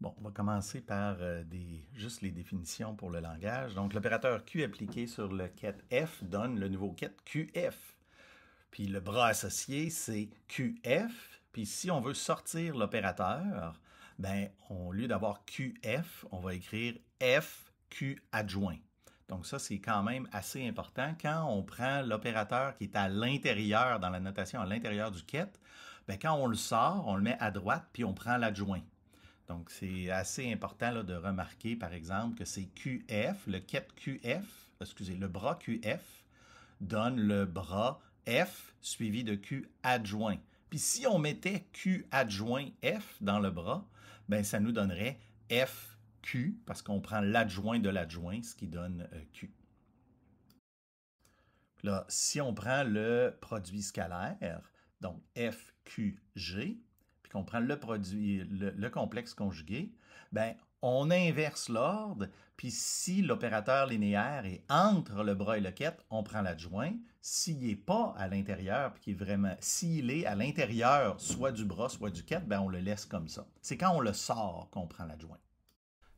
Bon, on va commencer par euh, juste les définitions pour le langage. Donc, l'opérateur Q appliqué sur le quête F donne le nouveau quête QF. E puis le bras associé, c'est QF. E puis si on veut sortir l'opérateur, ben, au lieu d'avoir QF, e on va écrire FQ adjoint. Donc ça, c'est quand même assez important. Quand on prend l'opérateur qui est à l'intérieur, dans la notation à l'intérieur du quête, ben, quand on le sort, on le met à droite, puis on prend l'adjoint. Donc, c'est assez important de remarquer, par exemple, que c'est QF, le QF, e excusez, le bras QF donne le bras F suivi de Q adjoint. Puis si on mettait Q adjoint F dans le bras, ben ça nous donnerait FQ parce qu'on prend l'adjoint de l'adjoint, ce qui donne euh, Q. Là, si on prend le produit scalaire, donc FQG, puis qu'on prend le produit, le, complexe conjugué, ben on inverse l'ordre, puis si l'opérateur linéaire est entre le bras et le quête, on prend l'adjoint. S'il n'est pas à l'intérieur, puis qu'il est vraiment, s'il est à l'intérieur, soit du bras, soit du quête, ben on le laisse comme ça. C'est quand on le sort qu'on prend l'adjoint.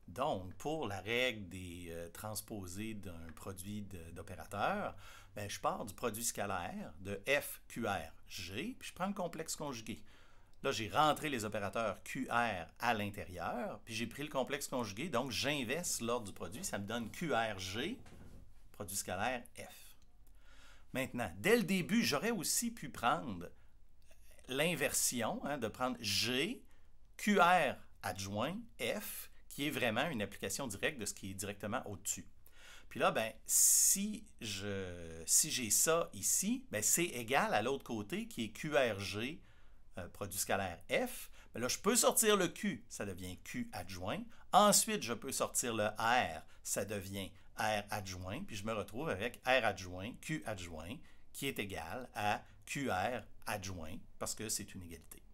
Donc, pour la règle des euh, transposés d'un produit d'opérateur, ben, je pars du produit scalaire de FQRG, puis je prends le complexe conjugué. Là, j'ai rentré les opérateurs QR à l'intérieur, puis j'ai pris le complexe conjugué, donc j'inverse l'ordre du produit, ça me donne QRG, produit scalaire F. Maintenant, dès le début, j'aurais aussi pu prendre l'inversion, hein, de prendre G, QR adjoint, F, qui est vraiment une application directe de ce qui est directement au-dessus. Puis là, ben, si j'ai si ça ici, ben, c'est égal à l'autre côté qui est QRG euh, produit scalaire F, ben là, je peux sortir le Q, ça devient Q adjoint. Ensuite, je peux sortir le R, ça devient R adjoint. Puis je me retrouve avec R adjoint, Q adjoint, qui est égal à QR adjoint, parce que c'est une égalité.